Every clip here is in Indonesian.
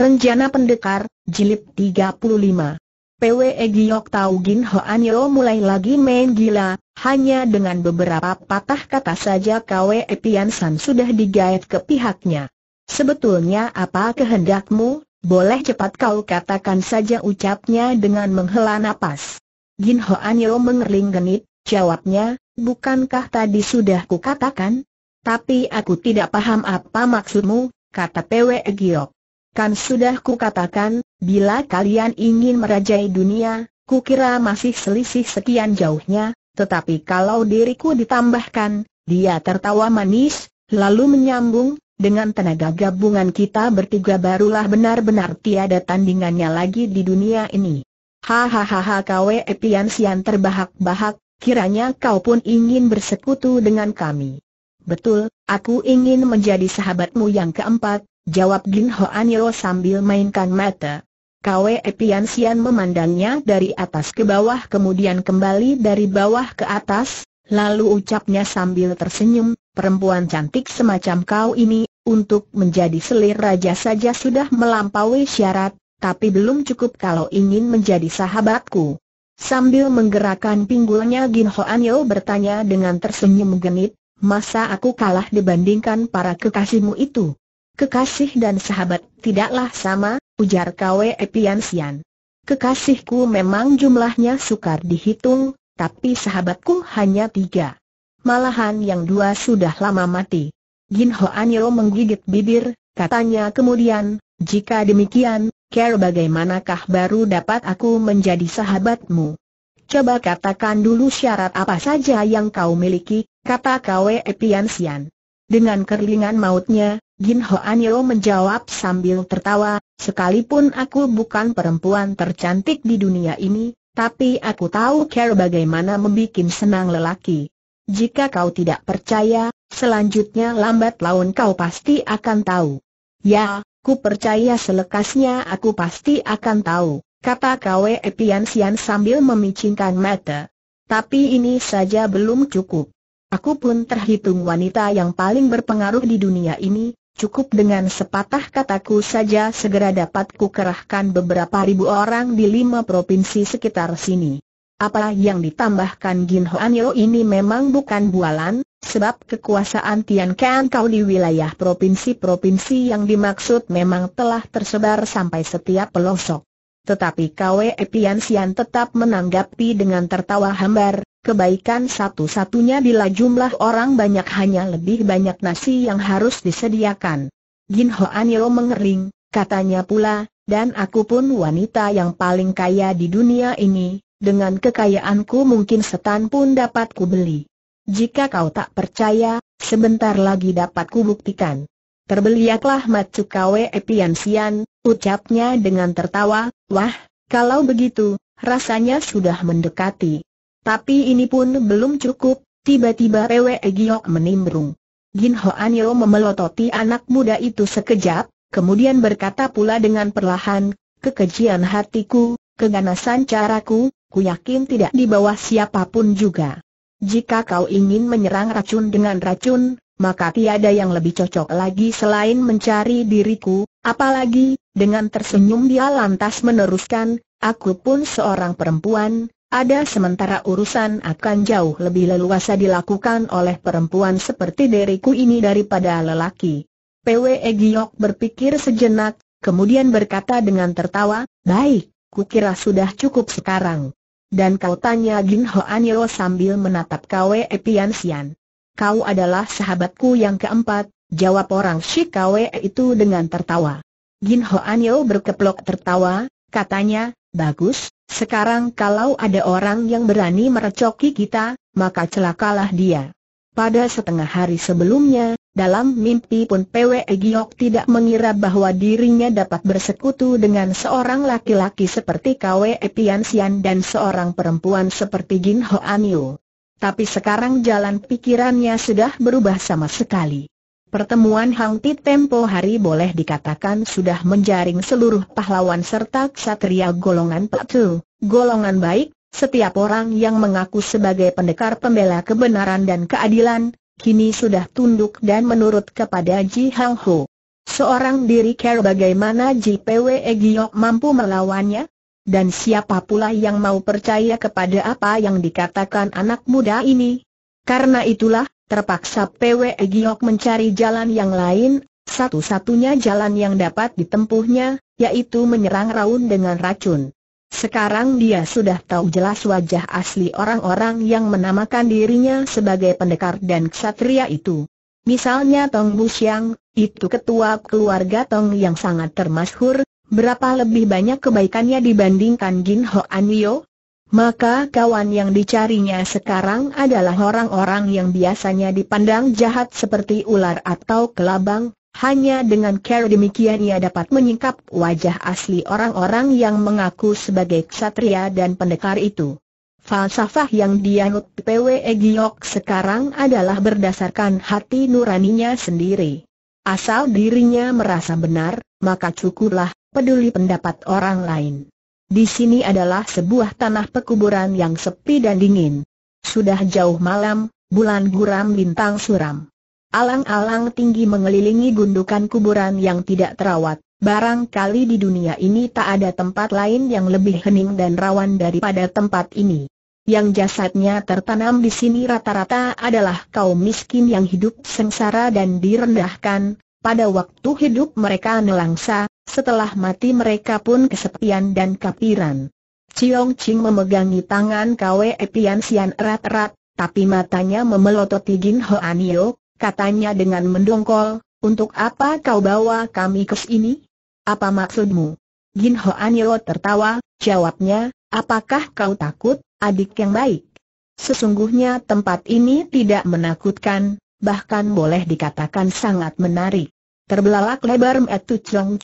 Renjana Pendekar, Jilid 35 PWE Giyok Tau Gin Hoan Yo mulai lagi main gila, hanya dengan beberapa patah kata saja Kwe Pian San sudah digait ke pihaknya. Sebetulnya apa kehendakmu, boleh cepat kau katakan saja ucapnya dengan menghela napas. Gin Hoan Yo mengerling genit, jawabnya, bukankah tadi sudah kukatakan? Tapi aku tidak paham apa maksudmu, kata Pwe Giyok. Kan sudah ku katakan, bila kalian ingin merajai dunia, kukira masih selisih sekian jauhnya, tetapi kalau diriku ditambahkan, dia tertawa manis, lalu menyambung, dengan tenaga gabungan kita bertiga barulah benar-benar tiada tandingannya lagi di dunia ini. Hahaha kau Epian Sian terbahak-bahak, kiranya kau pun ingin bersekutu dengan kami. Betul, aku ingin menjadi sahabatmu yang keempat, Jawab Jin Ho Yo sambil mainkan mata. Kwe Pian Sian memandangnya dari atas ke bawah kemudian kembali dari bawah ke atas, lalu ucapnya sambil tersenyum, perempuan cantik semacam kau ini, untuk menjadi selir raja saja sudah melampaui syarat, tapi belum cukup kalau ingin menjadi sahabatku. Sambil menggerakkan pinggulnya Gin Ho Yo bertanya dengan tersenyum genit, masa aku kalah dibandingkan para kekasihmu itu? Kekasih dan sahabat tidaklah sama, ujar Kwe Epiansian. Kekasihku memang jumlahnya sukar dihitung, tapi sahabatku hanya tiga. Malahan yang dua sudah lama mati. Jin Ho Anyo menggigit bibir, katanya kemudian, jika demikian, care bagaimanakah baru dapat aku menjadi sahabatmu? Coba katakan dulu syarat apa saja yang kau miliki, kata Kwe Epiansian, Dengan kerlingan mautnya, Jin Ho Yo menjawab sambil tertawa, sekalipun aku bukan perempuan tercantik di dunia ini, tapi aku tahu cara bagaimana membuat senang lelaki. Jika kau tidak percaya, selanjutnya lambat laun kau pasti akan tahu. Ya, ku percaya selekasnya aku pasti akan tahu, kata Kwe Pian Sian sambil memicingkan mata. Tapi ini saja belum cukup. Aku pun terhitung wanita yang paling berpengaruh di dunia ini, Cukup dengan sepatah kataku saja segera dapat kukerahkan beberapa ribu orang di lima provinsi sekitar sini. Apa yang ditambahkan Gin Hoan ini memang bukan bualan, sebab kekuasaan Tian Kan Kau di wilayah provinsi-provinsi yang dimaksud memang telah tersebar sampai setiap pelosok. Tetapi Kwe Pian Sian tetap menanggapi dengan tertawa hambar, Kebaikan satu-satunya bila jumlah orang banyak hanya lebih banyak nasi yang harus disediakan. Jin Ho Anyo mengering, katanya pula, dan aku pun wanita yang paling kaya di dunia ini, dengan kekayaanku mungkin setan pun dapat kubeli. Jika kau tak percaya, sebentar lagi dapat kubuktikan. Terbeliaklah Macu Kwe Epiansian, ucapnya dengan tertawa, wah, kalau begitu, rasanya sudah mendekati. Tapi ini pun belum cukup, tiba-tiba Pwe Giok menimbrung. Jin Ho Yo memelototi anak muda itu sekejap, kemudian berkata pula dengan perlahan, kekejian hatiku, keganasan caraku, ku yakin tidak di bawah siapapun juga. Jika kau ingin menyerang racun dengan racun, maka tiada yang lebih cocok lagi selain mencari diriku, apalagi, dengan tersenyum dia lantas meneruskan, aku pun seorang perempuan, ada sementara urusan akan jauh lebih leluasa dilakukan oleh perempuan seperti diriku ini daripada lelaki. PW e Giok berpikir sejenak, kemudian berkata dengan tertawa, Baik, kukira sudah cukup sekarang. Dan kau tanya Jin Ho Yo sambil menatap Kwe Pian Sian. Kau adalah sahabatku yang keempat, jawab orang si Kwe itu dengan tertawa. Jin Ho Yo berkeplok tertawa, katanya, Bagus, sekarang kalau ada orang yang berani merecoki kita, maka celakalah dia. Pada setengah hari sebelumnya, dalam mimpi pun Pwe Giok tidak mengira bahwa dirinya dapat bersekutu dengan seorang laki-laki seperti Kwe Pian dan seorang perempuan seperti gin Ho Anio. Tapi sekarang jalan pikirannya sudah berubah sama sekali. Pertemuan Hang Tit tempo hari boleh dikatakan sudah menjaring seluruh pahlawan serta ksatria golongan Patu, golongan baik, setiap orang yang mengaku sebagai pendekar pembela kebenaran dan keadilan, kini sudah tunduk dan menurut kepada Ji Hang Ho. Seorang diri care bagaimana Ji Pwe Giok mampu melawannya? Dan siapa pula yang mau percaya kepada apa yang dikatakan anak muda ini? Karena itulah, Terpaksa PW Giok mencari jalan yang lain, satu-satunya jalan yang dapat ditempuhnya, yaitu menyerang Raun dengan racun. Sekarang dia sudah tahu jelas wajah asli orang-orang yang menamakan dirinya sebagai pendekar dan ksatria itu. Misalnya Tong Busyang, itu ketua keluarga Tong yang sangat termasyhur, berapa lebih banyak kebaikannya dibandingkan Jin Ho An Yeo? Maka kawan yang dicarinya sekarang adalah orang-orang yang biasanya dipandang jahat seperti ular atau kelabang, hanya dengan cara demikian ia dapat menyingkap wajah asli orang-orang yang mengaku sebagai ksatria dan pendekar itu. Falsafah yang dianut PWE Egyok sekarang adalah berdasarkan hati nuraninya sendiri. Asal dirinya merasa benar, maka cukuplah peduli pendapat orang lain. Di sini adalah sebuah tanah pekuburan yang sepi dan dingin. Sudah jauh malam, bulan guram bintang suram. Alang-alang tinggi mengelilingi gundukan kuburan yang tidak terawat. Barangkali di dunia ini tak ada tempat lain yang lebih hening dan rawan daripada tempat ini. Yang jasadnya tertanam di sini rata-rata adalah kaum miskin yang hidup sengsara dan direndahkan, pada waktu hidup mereka nelangsa, setelah mati mereka pun kesepian dan kapiran. Ciong Ching memegangi tangan Kwe Pian Sian erat-erat, tapi matanya memelototi Jin Ho Anio, katanya dengan mendongkol, untuk apa kau bawa kami ke sini? Apa maksudmu? Jin Ho Anio tertawa, jawabnya, apakah kau takut, adik yang baik? Sesungguhnya tempat ini tidak menakutkan, bahkan boleh dikatakan sangat menarik. Terbelalak lebar metu Chong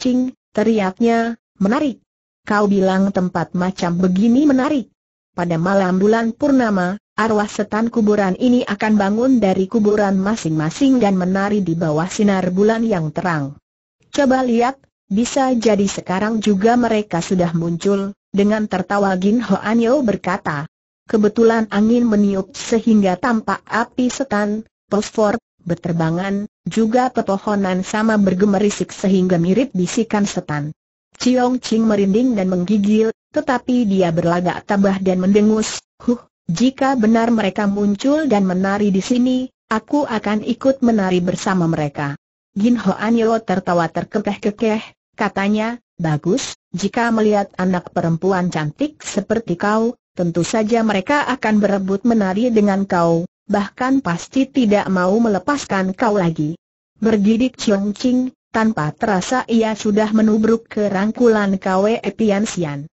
teriaknya, menarik. Kau bilang tempat macam begini menarik. Pada malam bulan purnama, arwah setan kuburan ini akan bangun dari kuburan masing-masing dan menari di bawah sinar bulan yang terang. Coba lihat, bisa jadi sekarang juga mereka sudah muncul, dengan tertawa Gin Ho Yo berkata. Kebetulan angin meniup sehingga tampak api setan, fosfor, berterbangan. Juga pepohonan sama bergemerisik sehingga mirip bisikan setan. Ciong Ching merinding dan menggigil, tetapi dia berlagak tabah dan mendengus, huh, jika benar mereka muncul dan menari di sini, aku akan ikut menari bersama mereka. Gin Ho Yo tertawa terkekeh-kekeh, katanya, bagus, jika melihat anak perempuan cantik seperti kau, tentu saja mereka akan berebut menari dengan kau, bahkan pasti tidak mau melepaskan kau lagi. Bergidik Chong Ching, tanpa terasa ia sudah menubruk ke rangkulan Kwe Pian Sian.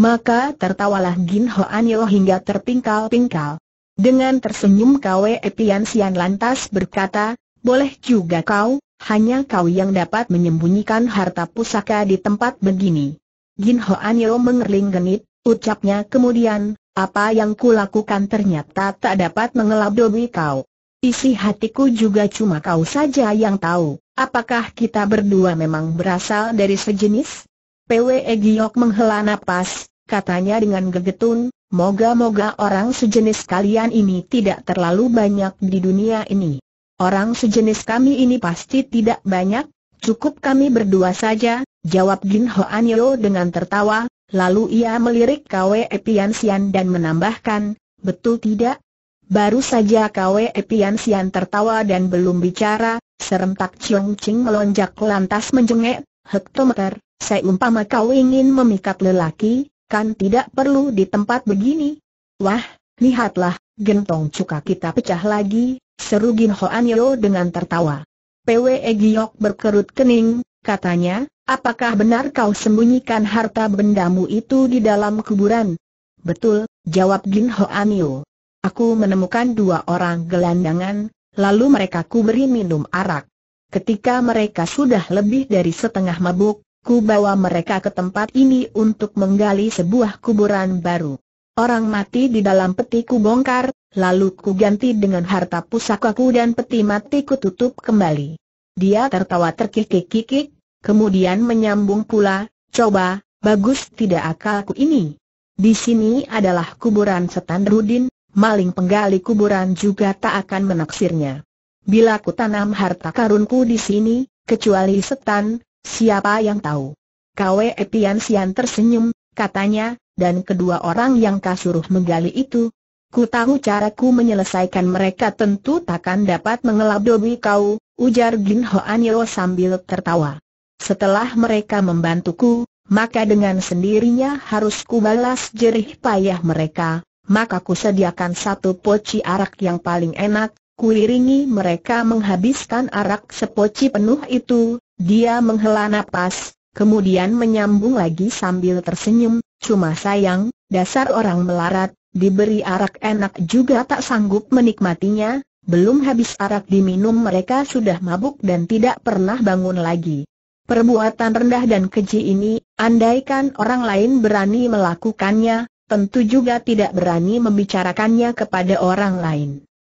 Maka tertawalah Gin Hoan Yo hingga terpingkal-pingkal. Dengan tersenyum Kwe Pian Sian lantas berkata, boleh juga kau, hanya kau yang dapat menyembunyikan harta pusaka di tempat begini. Gin Hoan Yo mengerling genit, ucapnya kemudian, apa yang kulakukan ternyata tak dapat mengelabui kau. Isi hatiku juga cuma kau saja yang tahu, apakah kita berdua memang berasal dari sejenis? PWE Giok menghela nafas, katanya dengan gegetun, moga-moga orang sejenis kalian ini tidak terlalu banyak di dunia ini. Orang sejenis kami ini pasti tidak banyak, cukup kami berdua saja, jawab Jin Ho Yo dengan tertawa, Lalu ia melirik Kwe Epiansian dan menambahkan, betul tidak? Baru saja Kwe Epiansian tertawa dan belum bicara, serentak Chiong Ching melonjak lantas menjengek, hektometer, saya umpama kau ingin memikat lelaki, kan tidak perlu di tempat begini. Wah, lihatlah, gentong cuka kita pecah lagi, seru Gin Hoan Yeo dengan tertawa. PWE Giok berkerut kening, katanya, Apakah benar kau sembunyikan harta bendamu itu di dalam kuburan? Betul, jawab Jin Ho Anio. Aku menemukan dua orang gelandangan, lalu mereka kuberi minum arak. Ketika mereka sudah lebih dari setengah mabuk, ku bawa mereka ke tempat ini untuk menggali sebuah kuburan baru. Orang mati di dalam peti ku bongkar, lalu ku ganti dengan harta pusakaku dan peti mati ku tutup kembali. Dia tertawa terkikik-kikik, Kemudian menyambung pula, coba, bagus tidak akalku ini. Di sini adalah kuburan setan Rudin, maling penggali kuburan juga tak akan menaksirnya. Bila ku tanam harta karunku di sini, kecuali setan, siapa yang tahu? Kwe Epian Sian tersenyum, katanya, dan kedua orang yang kasuruh menggali itu, ku tahu caraku menyelesaikan mereka tentu takkan dapat mengelabui kau, ujar Gin Hoan sambil tertawa. Setelah mereka membantuku, maka dengan sendirinya harus kubalas jerih payah mereka, maka ku sediakan satu poci arak yang paling enak, kuiringi mereka menghabiskan arak sepoci penuh itu, dia menghela napas, kemudian menyambung lagi sambil tersenyum, cuma sayang, dasar orang melarat, diberi arak enak juga tak sanggup menikmatinya, belum habis arak diminum mereka sudah mabuk dan tidak pernah bangun lagi. Perbuatan rendah dan keji ini, andaikan orang lain berani melakukannya, tentu juga tidak berani membicarakannya kepada orang lain.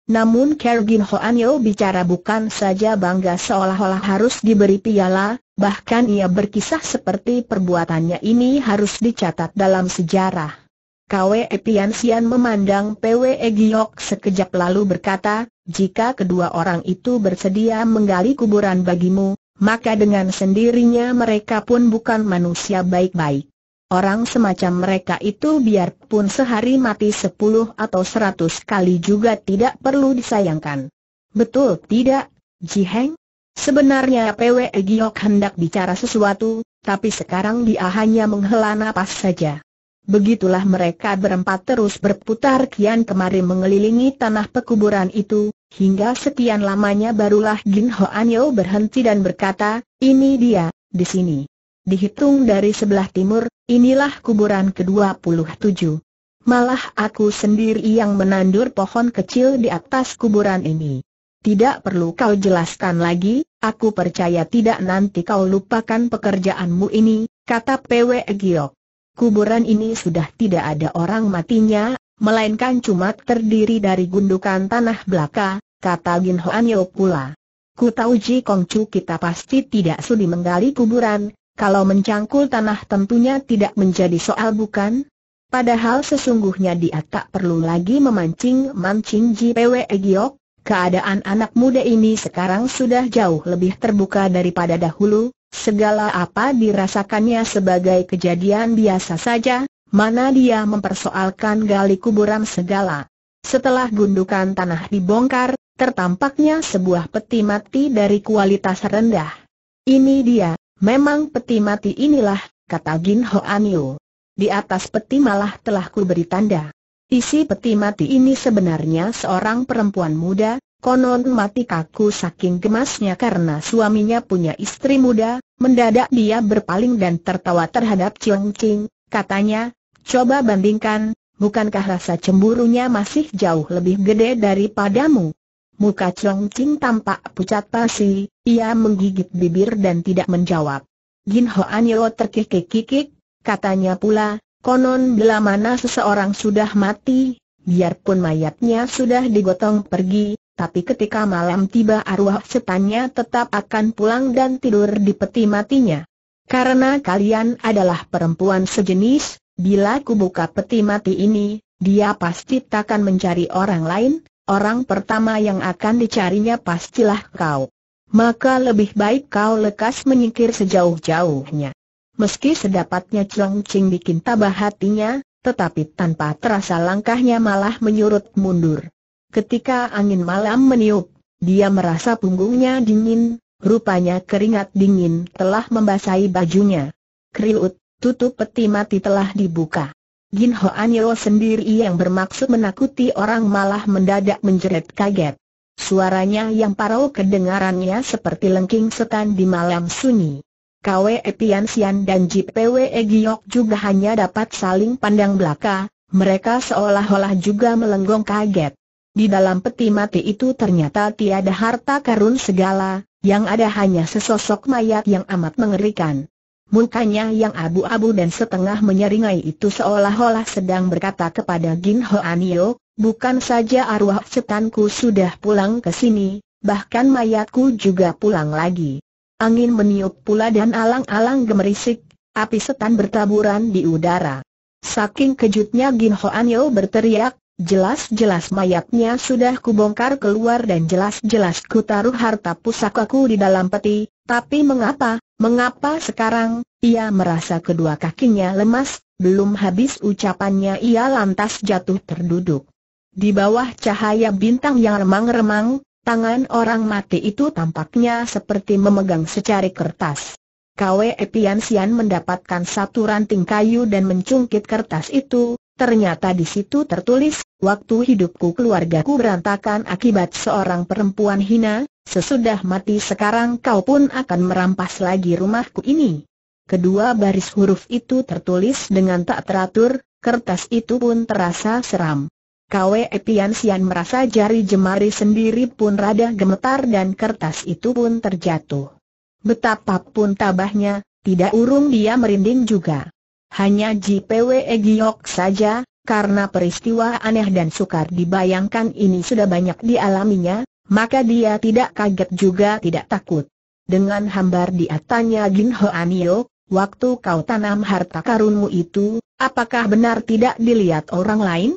Namun Kergin Hoan bicara bukan saja bangga seolah-olah harus diberi piala, bahkan ia berkisah seperti perbuatannya ini harus dicatat dalam sejarah. Kwe Pian memandang Pwe Giok sekejap lalu berkata, jika kedua orang itu bersedia menggali kuburan bagimu, maka dengan sendirinya mereka pun bukan manusia baik-baik. Orang semacam mereka itu biarpun sehari mati sepuluh atau seratus kali juga tidak perlu disayangkan. Betul tidak, Ji Heng. Sebenarnya PW Giok hendak bicara sesuatu, tapi sekarang dia hanya menghela nafas saja. Begitulah mereka berempat terus berputar kian kemari mengelilingi tanah pekuburan itu, Hingga sekian lamanya barulah Jin An Yo berhenti dan berkata, ini dia, di sini. Dihitung dari sebelah timur, inilah kuburan ke-27. Malah aku sendiri yang menandur pohon kecil di atas kuburan ini. Tidak perlu kau jelaskan lagi, aku percaya tidak nanti kau lupakan pekerjaanmu ini, kata Pwe Giok. Kuburan ini sudah tidak ada orang matinya, melainkan cuma terdiri dari gundukan tanah belaka, kata Gin Hoan Yo pula. Ku tahu Ji Kong Chu kita pasti tidak sudi menggali kuburan, kalau mencangkul tanah tentunya tidak menjadi soal bukan? Padahal sesungguhnya dia tak perlu lagi memancing-mancing Ji Pwe Giok, keadaan anak muda ini sekarang sudah jauh lebih terbuka daripada dahulu, segala apa dirasakannya sebagai kejadian biasa saja, mana dia mempersoalkan gali kuburan segala. Setelah gundukan tanah dibongkar, tertampaknya sebuah peti mati dari kualitas rendah. Ini dia, memang peti mati inilah, kata Gin Ho Yu. Di atas peti malah telah kuberi tanda. Isi peti mati ini sebenarnya seorang perempuan muda, konon mati kaku saking gemasnya karena suaminya punya istri muda, mendadak dia berpaling dan tertawa terhadap Cheong Ching, katanya, Coba bandingkan, bukankah rasa cemburunya masih jauh lebih gede daripadamu? Muka Chong Ching tampak pucat pasi, ia menggigit bibir dan tidak menjawab. Jin Ho Anyo terkikik-kikik, katanya pula, konon bila mana seseorang sudah mati, biarpun mayatnya sudah digotong pergi, tapi ketika malam tiba arwah setannya tetap akan pulang dan tidur di peti matinya. Karena kalian adalah perempuan sejenis, Bila kubuka peti mati ini, dia pasti takkan mencari orang lain, orang pertama yang akan dicarinya pastilah kau. Maka lebih baik kau lekas menyingkir sejauh-jauhnya. Meski sedapatnya Cheng Ching bikin tabah hatinya, tetapi tanpa terasa langkahnya malah menyurut mundur. Ketika angin malam meniup, dia merasa punggungnya dingin, rupanya keringat dingin telah membasahi bajunya. Kriut, tutup peti mati telah dibuka. Jin Ho Yo sendiri yang bermaksud menakuti orang malah mendadak menjerit kaget. Suaranya yang parau kedengarannya seperti lengking setan di malam sunyi. Kwe Pian Sian dan Pwe Giok juga hanya dapat saling pandang belaka, mereka seolah-olah juga melenggong kaget. Di dalam peti mati itu ternyata tiada harta karun segala, yang ada hanya sesosok mayat yang amat mengerikan. Mukanya yang abu-abu dan setengah menyeringai itu seolah-olah sedang berkata kepada Gin Hoanio, bukan saja arwah setanku sudah pulang ke sini, bahkan mayatku juga pulang lagi. Angin meniup pula dan alang-alang gemerisik, api setan bertaburan di udara. Saking kejutnya Gin Hoanio berteriak, jelas-jelas mayatnya sudah kubongkar keluar dan jelas-jelas ku taruh harta pusakaku di dalam peti, tapi mengapa, mengapa sekarang, ia merasa kedua kakinya lemas, belum habis ucapannya ia lantas jatuh terduduk. Di bawah cahaya bintang yang remang-remang, tangan orang mati itu tampaknya seperti memegang secari kertas. Kwe Epian Sian mendapatkan satu ranting kayu dan mencungkit kertas itu, ternyata di situ tertulis, waktu hidupku keluargaku berantakan akibat seorang perempuan hina, Sesudah mati sekarang kau pun akan merampas lagi rumahku ini. Kedua baris huruf itu tertulis dengan tak teratur, kertas itu pun terasa seram. Kwe Pian Sian merasa jari jemari sendiri pun rada gemetar dan kertas itu pun terjatuh. Betapapun tabahnya, tidak urung dia merinding juga. Hanya JPW Giok saja, karena peristiwa aneh dan sukar dibayangkan ini sudah banyak dialaminya, maka dia tidak kaget juga tidak takut. Dengan hambar dia tanya Gin Ho Anio, waktu kau tanam harta karunmu itu, apakah benar tidak dilihat orang lain?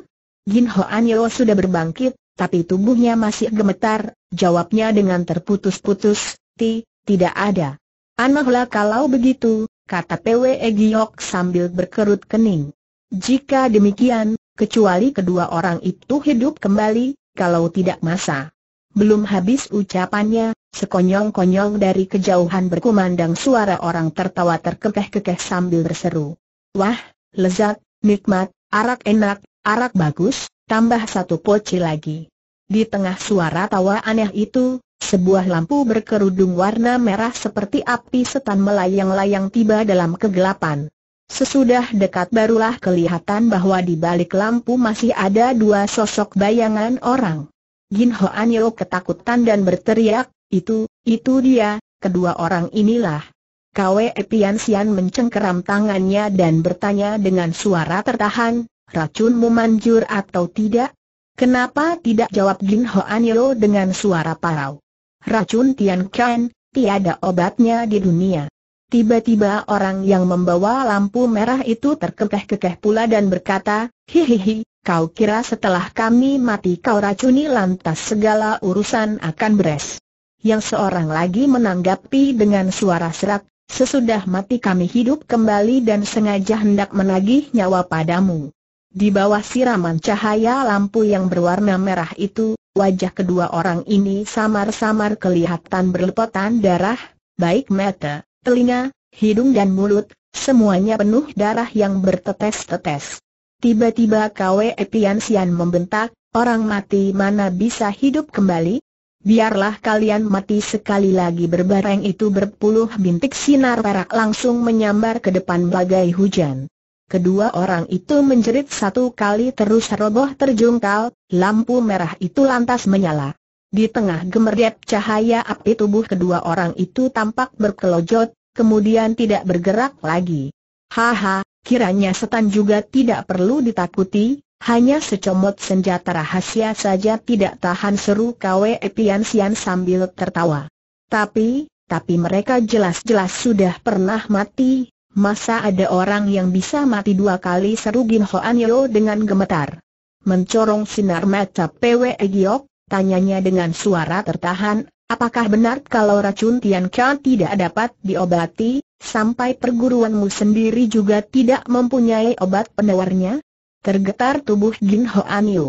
Jin Ho An Anyo sudah berbangkit, tapi tubuhnya masih gemetar, jawabnya dengan terputus-putus, Ti, tidak ada. Anehlah kalau begitu, kata PWE Giok sambil berkerut kening. Jika demikian, kecuali kedua orang itu hidup kembali, kalau tidak masa belum habis ucapannya, sekonyong-konyong dari kejauhan berkumandang suara orang tertawa terkekeh-kekeh sambil berseru. Wah, lezat, nikmat, arak enak, arak bagus, tambah satu poci lagi. Di tengah suara tawa aneh itu, sebuah lampu berkerudung warna merah seperti api setan melayang-layang tiba dalam kegelapan. Sesudah dekat barulah kelihatan bahwa di balik lampu masih ada dua sosok bayangan orang. Jin Ho Yo ketakutan dan berteriak, itu, itu dia, kedua orang inilah. Kwe Pian Sian mencengkeram tangannya dan bertanya dengan suara tertahan, racun memanjur atau tidak? Kenapa tidak jawab Jin Ho Yo dengan suara parau? Racun Tian Kan, tiada obatnya di dunia. Tiba-tiba orang yang membawa lampu merah itu terkekeh-kekeh pula dan berkata, hihihi, Kau kira setelah kami mati kau racuni lantas segala urusan akan beres. Yang seorang lagi menanggapi dengan suara serak, sesudah mati kami hidup kembali dan sengaja hendak menagih nyawa padamu. Di bawah siraman cahaya lampu yang berwarna merah itu, wajah kedua orang ini samar-samar kelihatan berlepotan darah, baik mata, telinga, hidung dan mulut, semuanya penuh darah yang bertetes-tetes. Tiba-tiba Kwe Pian Sian membentak, orang mati mana bisa hidup kembali? Biarlah kalian mati sekali lagi berbareng itu berpuluh bintik sinar perak langsung menyambar ke depan bagai hujan. Kedua orang itu menjerit satu kali terus roboh terjungkal, lampu merah itu lantas menyala. Di tengah gemerdep cahaya api tubuh kedua orang itu tampak berkelojot, kemudian tidak bergerak lagi. Haha, kiranya setan juga tidak perlu ditakuti, hanya secomot senjata rahasia saja tidak tahan seru Kwe Pian Sian sambil tertawa. Tapi, tapi mereka jelas-jelas sudah pernah mati, masa ada orang yang bisa mati dua kali seru Gin Hoan Yeo dengan gemetar. Mencorong sinar mata Pwe Giok, tanyanya dengan suara tertahan, apakah benar kalau racun Tian Kian tidak dapat diobati? Sampai perguruanmu sendiri juga tidak mempunyai obat penawarnya? Tergetar tubuh Jin Ho Yu.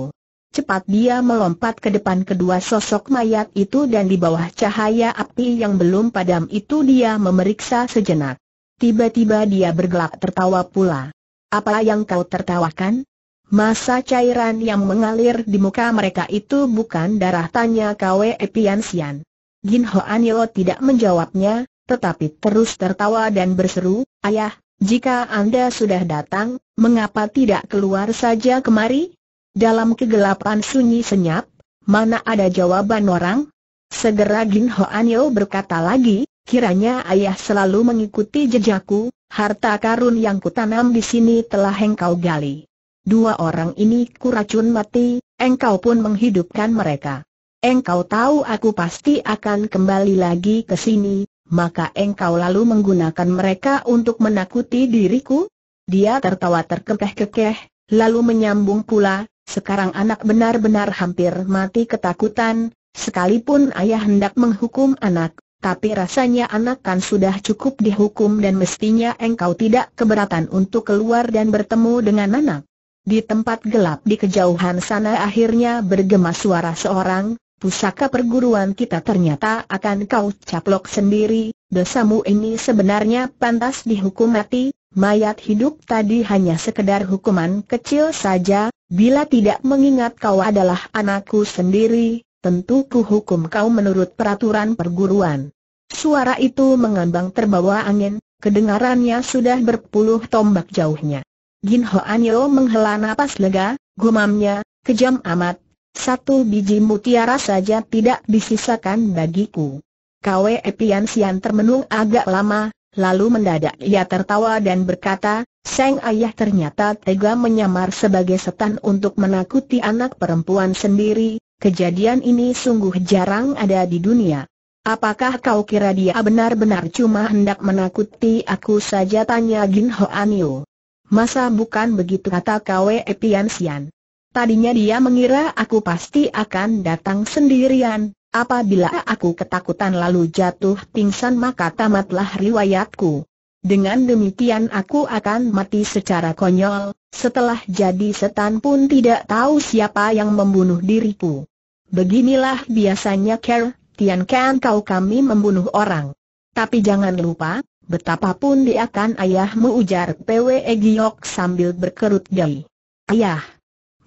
Cepat dia melompat ke depan kedua sosok mayat itu dan di bawah cahaya api yang belum padam itu dia memeriksa sejenak. Tiba-tiba dia bergelak tertawa pula. Apa yang kau tertawakan? Masa cairan yang mengalir di muka mereka itu bukan darah tanya Kwe Pian Sian. Jin Ho Yu tidak menjawabnya, tetapi terus tertawa dan berseru, Ayah, jika Anda sudah datang, mengapa tidak keluar saja kemari? Dalam kegelapan sunyi senyap, mana ada jawaban orang? Segera Jin Ho Hoanyo berkata lagi, kiranya ayah selalu mengikuti jejakku, harta karun yang kutanam di sini telah engkau gali. Dua orang ini kuracun mati, engkau pun menghidupkan mereka. Engkau tahu aku pasti akan kembali lagi ke sini, maka engkau lalu menggunakan mereka untuk menakuti diriku? Dia tertawa terkekeh-kekeh, lalu menyambung pula, sekarang anak benar-benar hampir mati ketakutan, sekalipun ayah hendak menghukum anak, tapi rasanya anak kan sudah cukup dihukum dan mestinya engkau tidak keberatan untuk keluar dan bertemu dengan anak. Di tempat gelap di kejauhan sana akhirnya bergema suara seorang, pusaka perguruan kita ternyata akan kau caplok sendiri, dosamu ini sebenarnya pantas dihukum mati, mayat hidup tadi hanya sekedar hukuman kecil saja, bila tidak mengingat kau adalah anakku sendiri, tentu ku hukum kau menurut peraturan perguruan. Suara itu mengambang terbawa angin, kedengarannya sudah berpuluh tombak jauhnya. Jin Ho Anyo menghela napas lega, gumamnya, kejam amat, satu biji mutiara saja tidak disisakan bagiku. Kwe Pian Sian termenung agak lama, lalu mendadak ia tertawa dan berkata, Seng ayah ternyata tega menyamar sebagai setan untuk menakuti anak perempuan sendiri, kejadian ini sungguh jarang ada di dunia. Apakah kau kira dia benar-benar cuma hendak menakuti aku saja tanya Gin Ho Anio. Masa bukan begitu kata Kwe Pian Sian. Tadinya dia mengira aku pasti akan datang sendirian, apabila aku ketakutan lalu jatuh pingsan maka tamatlah riwayatku. Dengan demikian aku akan mati secara konyol, setelah jadi setan pun tidak tahu siapa yang membunuh diriku. Beginilah biasanya Ker, Tian Kan kau kami membunuh orang. Tapi jangan lupa, betapapun dia akan ayahmu ujar Pwe Giok sambil berkerut dahi. Ayah.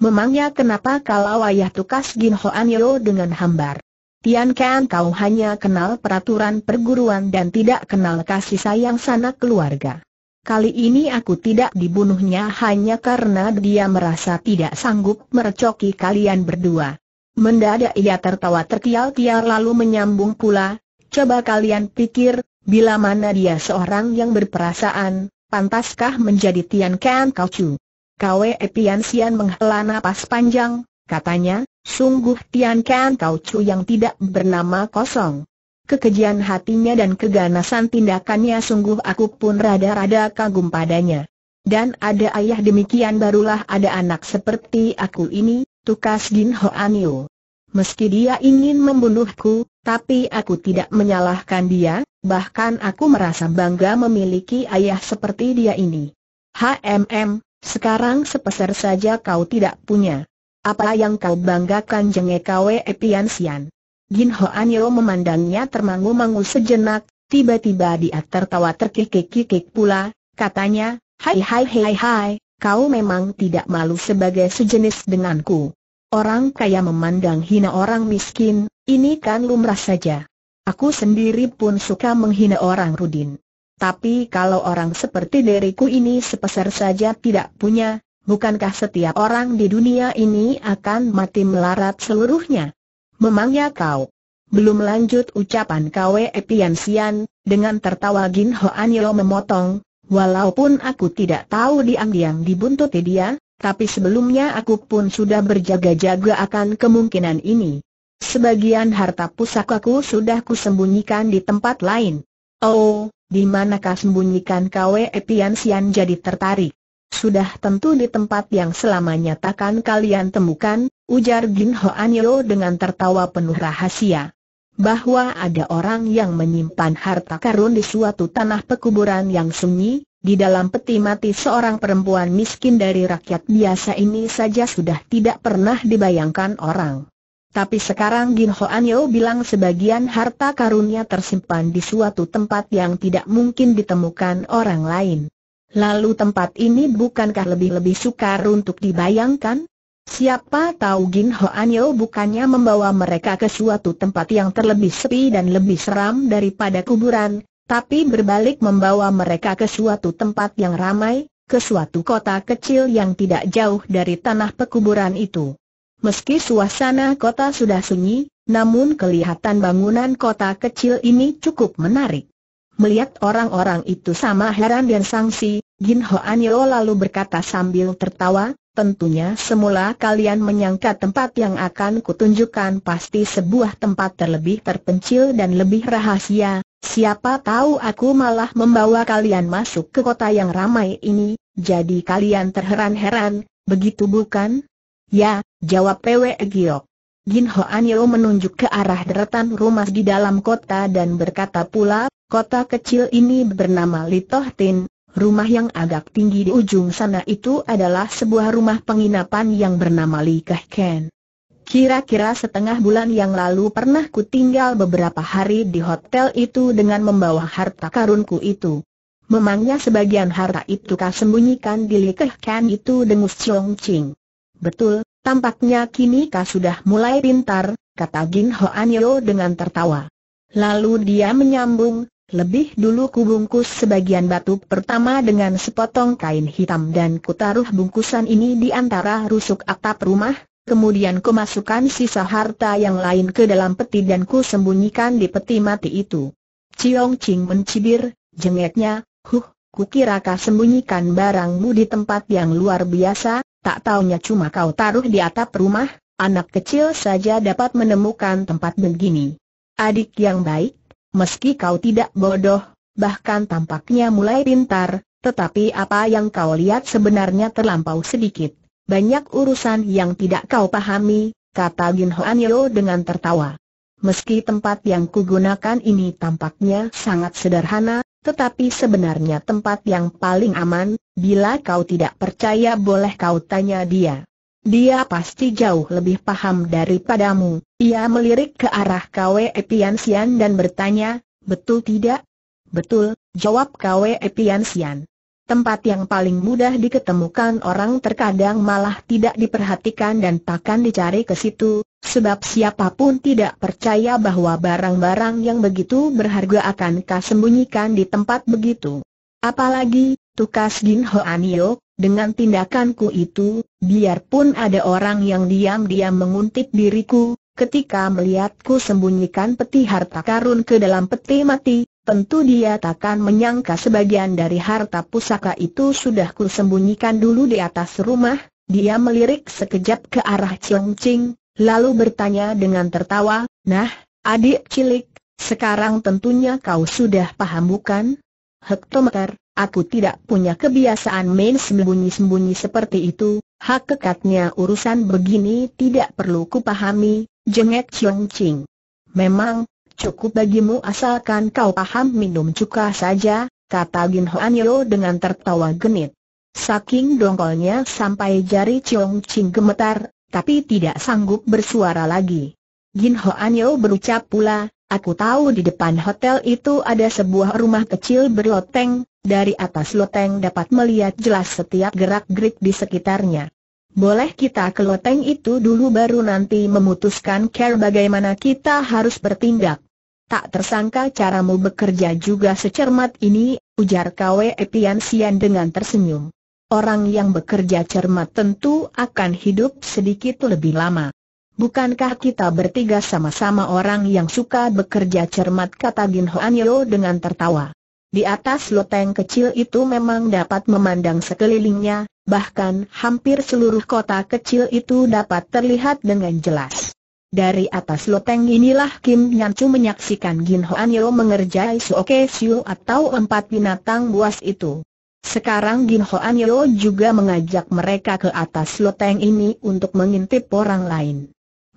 Memangnya kenapa kalau ayah tukas Jin Hoan Yeo dengan hambar? Tian Kan kau hanya kenal peraturan perguruan dan tidak kenal kasih sayang sanak keluarga. Kali ini aku tidak dibunuhnya hanya karena dia merasa tidak sanggup merecoki kalian berdua. Mendadak ia tertawa terkial-kial lalu menyambung pula, coba kalian pikir, bila mana dia seorang yang berperasaan, pantaskah menjadi Tian Kan Kau cu? Kwe Pian Sian menghela napas panjang, katanya, sungguh Tian Kan Kau cu yang tidak bernama kosong. Kekejian hatinya dan keganasan tindakannya sungguh aku pun rada-rada kagum padanya. Dan ada ayah demikian barulah ada anak seperti aku ini, tukas Jin An Yu. Meski dia ingin membunuhku, tapi aku tidak menyalahkan dia, bahkan aku merasa bangga memiliki ayah seperti dia ini. HMM, sekarang sepeser saja kau tidak punya. Apa yang kau banggakan jenge kwe Pian Sian? Jin An Yeo memandangnya termangu-mangu sejenak, tiba-tiba dia tertawa terkikik-kikik pula, katanya, Hai hai hai hai, kau memang tidak malu sebagai sejenis denganku. Orang kaya memandang hina orang miskin, ini kan lumrah saja. Aku sendiri pun suka menghina orang Rudin. Tapi kalau orang seperti diriku ini sepeser saja tidak punya, bukankah setiap orang di dunia ini akan mati melarat seluruhnya? Memangnya kau? Belum lanjut ucapan Kwe Epian Sian, dengan tertawa Jin Ho Yilo memotong, walaupun aku tidak tahu diam-diam dibuntuti dia, tapi sebelumnya aku pun sudah berjaga-jaga akan kemungkinan ini. Sebagian harta pusakaku sudah kusembunyikan di tempat lain. Oh, di manakah sembunyikan Kwe Pian Sian jadi tertarik? Sudah tentu di tempat yang selamanya takkan kalian temukan, ujar Jin Ho Yo dengan tertawa penuh rahasia. Bahwa ada orang yang menyimpan harta karun di suatu tanah pekuburan yang sunyi, di dalam peti mati seorang perempuan miskin dari rakyat biasa ini saja sudah tidak pernah dibayangkan orang. Tapi sekarang Gin Hoan Yeo bilang sebagian harta karunnya tersimpan di suatu tempat yang tidak mungkin ditemukan orang lain. Lalu tempat ini bukankah lebih-lebih sukar untuk dibayangkan? Siapa tahu Gin Hoan Yeo bukannya membawa mereka ke suatu tempat yang terlebih sepi dan lebih seram daripada kuburan, tapi berbalik membawa mereka ke suatu tempat yang ramai, ke suatu kota kecil yang tidak jauh dari tanah pekuburan itu. Meski suasana kota sudah sunyi, namun kelihatan bangunan kota kecil ini cukup menarik. Melihat orang-orang itu sama heran dan sangsi, Jin An Yo lalu berkata sambil tertawa, tentunya semula kalian menyangka tempat yang akan kutunjukkan pasti sebuah tempat terlebih terpencil dan lebih rahasia, siapa tahu aku malah membawa kalian masuk ke kota yang ramai ini, jadi kalian terheran-heran, begitu bukan? Ya, Jawab Pwe Giok. Jin Ho Yo menunjuk ke arah deretan rumah di dalam kota dan berkata pula, kota kecil ini bernama Litoh Tin, rumah yang agak tinggi di ujung sana itu adalah sebuah rumah penginapan yang bernama Likah Ken. Kira-kira setengah bulan yang lalu pernah ku tinggal beberapa hari di hotel itu dengan membawa harta karunku itu. Memangnya sebagian harta itu kau sembunyikan di Likeh Ken itu dengus Chong Ching. Betul, Tampaknya kini kau sudah mulai pintar, kata Ho An Yo dengan tertawa. Lalu dia menyambung, lebih dulu ku bungkus sebagian batu pertama dengan sepotong kain hitam dan ku taruh bungkusan ini di antara rusuk atap rumah, kemudian ku masukkan sisa harta yang lain ke dalam peti dan ku sembunyikan di peti mati itu. Ciong Ching mencibir, jengeknya, huh, ku kira kau sembunyikan barangmu di tempat yang luar biasa, tak taunya cuma kau taruh di atap rumah, anak kecil saja dapat menemukan tempat begini. Adik yang baik, meski kau tidak bodoh, bahkan tampaknya mulai pintar, tetapi apa yang kau lihat sebenarnya terlampau sedikit. Banyak urusan yang tidak kau pahami, kata Gin Hoan Yo dengan tertawa. Meski tempat yang kugunakan ini tampaknya sangat sederhana, tetapi sebenarnya tempat yang paling aman, bila kau tidak percaya boleh kau tanya dia. Dia pasti jauh lebih paham daripadamu. Ia melirik ke arah Kwe Epiansian dan bertanya, betul tidak? Betul, jawab Kwe Epiansian tempat yang paling mudah diketemukan orang terkadang malah tidak diperhatikan dan takkan dicari ke situ, sebab siapapun tidak percaya bahwa barang-barang yang begitu berharga akan sembunyikan di tempat begitu. Apalagi, tukas Gin Ho Anio, dengan tindakanku itu, biarpun ada orang yang diam-diam menguntit diriku, ketika melihatku sembunyikan peti harta karun ke dalam peti mati, tentu dia takkan menyangka sebagian dari harta pusaka itu sudah kusembunyikan dulu di atas rumah, dia melirik sekejap ke arah Chongqing, Ching, lalu bertanya dengan tertawa, Nah, adik cilik, sekarang tentunya kau sudah paham bukan? Hektometer, aku tidak punya kebiasaan main sembunyi-sembunyi seperti itu, hak kekatnya urusan begini tidak perlu kupahami, jengek Chiong Ching. Memang, cukup bagimu asalkan kau paham minum cuka saja, kata Gin An Yo dengan tertawa genit. Saking dongkolnya sampai jari Chong Ching gemetar, tapi tidak sanggup bersuara lagi. Gin An Yo berucap pula, aku tahu di depan hotel itu ada sebuah rumah kecil berloteng, dari atas loteng dapat melihat jelas setiap gerak-gerik di sekitarnya. Boleh kita ke loteng itu dulu baru nanti memutuskan care bagaimana kita harus bertindak. Tak tersangka caramu bekerja juga secermat ini, ujar Kwe Pian Sian dengan tersenyum. Orang yang bekerja cermat tentu akan hidup sedikit lebih lama. Bukankah kita bertiga sama-sama orang yang suka bekerja cermat kata Bin Hoan dengan tertawa. Di atas loteng kecil itu memang dapat memandang sekelilingnya, bahkan hampir seluruh kota kecil itu dapat terlihat dengan jelas. Dari atas loteng inilah Kim Nyan Chu menyaksikan Gin Hoan Yeo mengerjai Suoke Siu atau empat binatang buas itu. Sekarang Gin Hoan Yeo juga mengajak mereka ke atas loteng ini untuk mengintip orang lain.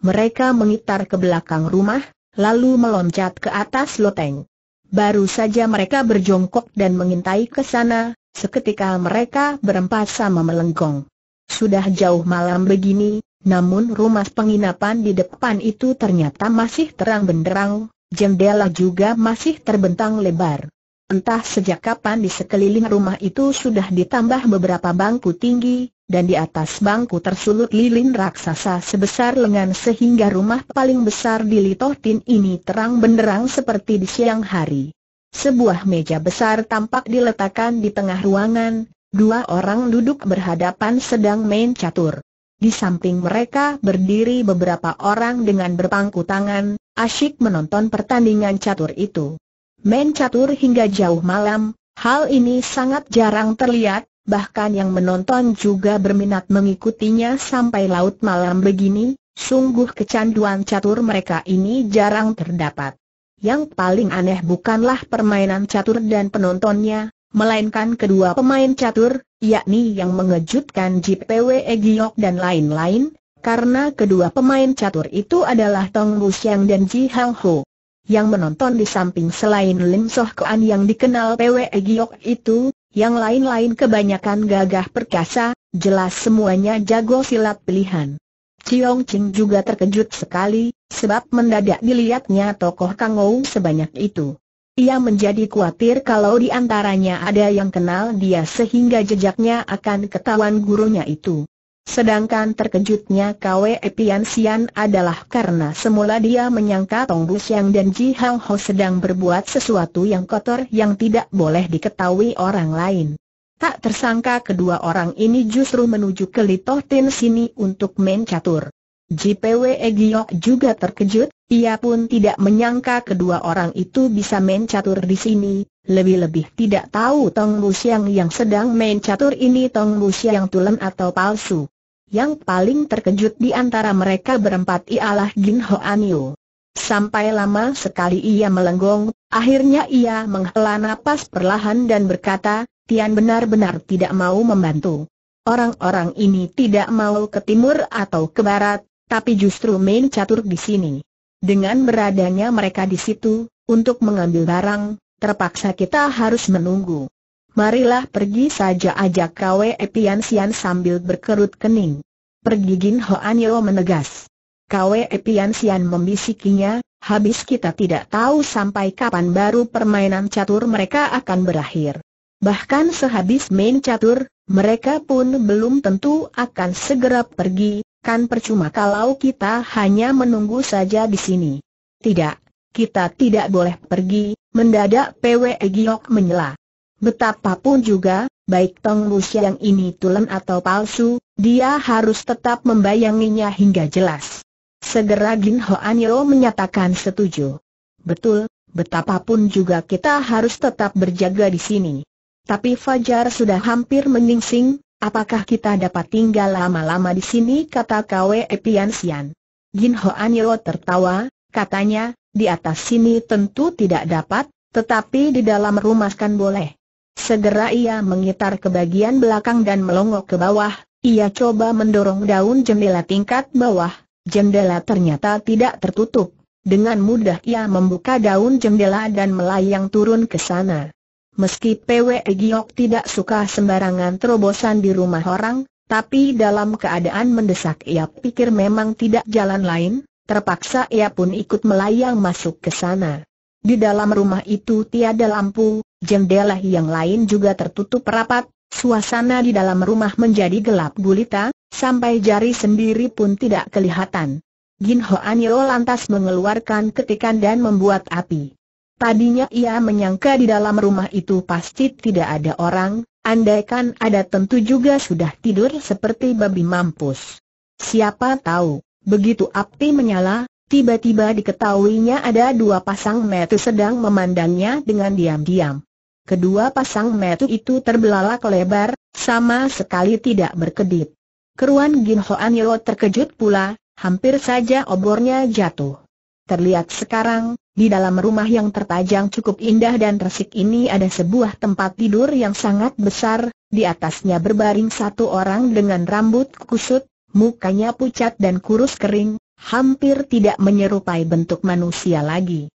Mereka mengitar ke belakang rumah, lalu meloncat ke atas loteng. Baru saja mereka berjongkok dan mengintai ke sana, seketika mereka berempat sama melenggong. Sudah jauh malam begini, namun rumah penginapan di depan itu ternyata masih terang benderang, jendela juga masih terbentang lebar. Entah sejak kapan di sekeliling rumah itu sudah ditambah beberapa bangku tinggi, dan di atas bangku tersulut lilin raksasa sebesar lengan sehingga rumah paling besar di Litotin ini terang benderang seperti di siang hari. Sebuah meja besar tampak diletakkan di tengah ruangan, dua orang duduk berhadapan sedang main catur. Di samping mereka berdiri beberapa orang dengan berpangku tangan, asyik menonton pertandingan catur itu. Main catur hingga jauh malam, hal ini sangat jarang terlihat, bahkan yang menonton juga berminat mengikutinya sampai laut malam begini, sungguh kecanduan catur mereka ini jarang terdapat. Yang paling aneh bukanlah permainan catur dan penontonnya, melainkan kedua pemain catur, yakni yang mengejutkan JPW e Giok dan lain-lain, karena kedua pemain catur itu adalah Tong Wu Xiang dan Ji Hang Ho. Yang menonton di samping selain Lim Soh Kuan yang dikenal PWE Giok itu, yang lain-lain kebanyakan gagah perkasa, jelas semuanya jago silat pilihan. Chiong Ching juga terkejut sekali, sebab mendadak dilihatnya tokoh Kang Ou sebanyak itu. Ia menjadi khawatir kalau di antaranya ada yang kenal dia sehingga jejaknya akan ketahuan gurunya itu. Sedangkan terkejutnya Kwe Pian Sian adalah karena semula dia menyangka Tong Bu Siang dan Ji Hang Ho sedang berbuat sesuatu yang kotor yang tidak boleh diketahui orang lain. Tak tersangka kedua orang ini justru menuju ke Litoh Tin sini untuk main catur. JPW Egyo juga terkejut, ia pun tidak menyangka kedua orang itu bisa main catur di sini, lebih-lebih tidak tahu Tong Bu Siang yang sedang main catur ini Tong Bu Siang tulen atau palsu. Yang paling terkejut di antara mereka berempat ialah Jin Ho Anio. Sampai lama sekali ia melenggong, akhirnya ia menghela napas perlahan dan berkata, Tian benar-benar tidak mau membantu. Orang-orang ini tidak mau ke timur atau ke barat, tapi justru main catur di sini. Dengan beradanya mereka di situ, untuk mengambil barang, terpaksa kita harus menunggu. Marilah pergi saja ajak Kwe Pian Sian sambil berkerut kening. Pergi Gin Hoan Yeo menegas. Kwe Pian Sian membisikinya, habis kita tidak tahu sampai kapan baru permainan catur mereka akan berakhir. Bahkan sehabis main catur, mereka pun belum tentu akan segera pergi, Kan percuma kalau kita hanya menunggu saja di sini. Tidak, kita tidak boleh pergi, mendadak PW Giok menyela. Betapapun juga, baik Tong Lusia yang ini tulen atau palsu, dia harus tetap membayanginya hingga jelas. Segera Gin Ho Anyo menyatakan setuju. Betul, betapapun juga kita harus tetap berjaga di sini. Tapi Fajar sudah hampir menyingsing, Apakah kita dapat tinggal lama-lama di sini kata Kwe Pian Sian. Jin Ho Yo tertawa, katanya, di atas sini tentu tidak dapat, tetapi di dalam rumah kan boleh. Segera ia mengitar ke bagian belakang dan melongok ke bawah, ia coba mendorong daun jendela tingkat bawah, jendela ternyata tidak tertutup. Dengan mudah ia membuka daun jendela dan melayang turun ke sana. Meski Pwe Giok tidak suka sembarangan terobosan di rumah orang, tapi dalam keadaan mendesak ia pikir memang tidak jalan lain, terpaksa ia pun ikut melayang masuk ke sana. Di dalam rumah itu tiada lampu, jendela yang lain juga tertutup rapat, suasana di dalam rumah menjadi gelap gulita, sampai jari sendiri pun tidak kelihatan. Gin Ho Anio lantas mengeluarkan ketikan dan membuat api. Tadinya ia menyangka di dalam rumah itu pasti tidak ada orang, andaikan ada tentu juga sudah tidur seperti babi mampus. Siapa tahu, begitu api menyala, tiba-tiba diketahuinya ada dua pasang metu sedang memandangnya dengan diam-diam. Kedua pasang metu itu terbelalak lebar, sama sekali tidak berkedip. Keruan Gin Hoan terkejut pula, hampir saja obornya jatuh. Terlihat sekarang, di dalam rumah yang terpajang cukup indah dan resik ini ada sebuah tempat tidur yang sangat besar, di atasnya berbaring satu orang dengan rambut kusut, mukanya pucat dan kurus kering, hampir tidak menyerupai bentuk manusia lagi.